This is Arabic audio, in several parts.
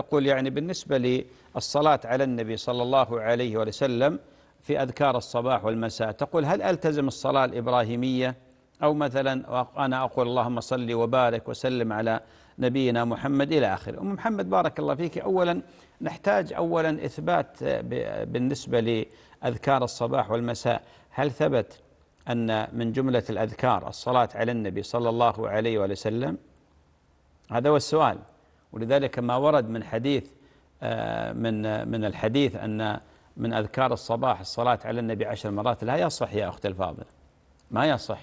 تقول يعني بالنسبة للصلاة على النبي صلى الله عليه وسلم في أذكار الصباح والمساء تقول هل ألتزم الصلاة الإبراهيمية أو مثلا أنا أقول اللهم صلي وبارك وسلم على نبينا محمد إلى آخره أم محمد بارك الله فيك أولا نحتاج أولا إثبات بالنسبة لأذكار الصباح والمساء هل ثبت أن من جملة الأذكار الصلاة على النبي صلى الله عليه وسلم هذا هو السؤال ولذلك ما ورد من حديث آه، من آه، من الحديث أن من أذكار الصباح الصلاة على النبي عشر مرات لا يصح يا أختي الفاضلة ما يصح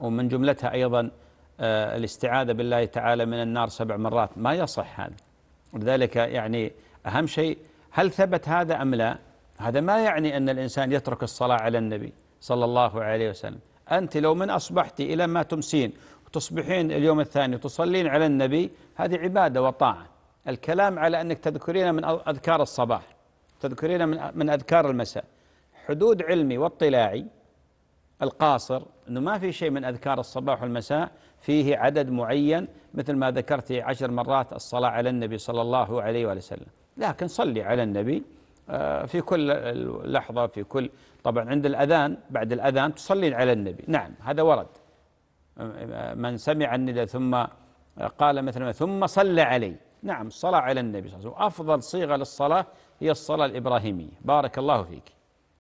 ومن جملتها أيضا آه، الاستعاذة بالله تعالى من النار سبع مرات ما يصح هذا ولذلك يعني أهم شيء هل ثبت هذا أم لا هذا ما يعني أن الإنسان يترك الصلاة على النبي صلى الله عليه وسلم أنت لو من أصبحت إلى ما تمسين تصبحين اليوم الثاني تصلين على النبي هذه عبادة وطاعة الكلام على أنك تذكرين من أذكار الصباح تذكرين من أذكار المساء حدود علمي واطلاعي القاصر أنه ما في شيء من أذكار الصباح والمساء فيه عدد معين مثل ما ذكرت عشر مرات الصلاة على النبي صلى الله عليه وآله وسلم لكن صلي على النبي آه، في كل لحظة في كل طبعا عند الأذان بعد الأذان تصلين على النبي نعم هذا ورد من سمع النداء ثم قال مثل ما ثم صلى علي نعم الصلاة على النبي صلى الله عليه وسلم أفضل صيغة للصلاة هي الصلاة الإبراهيمية بارك الله فيك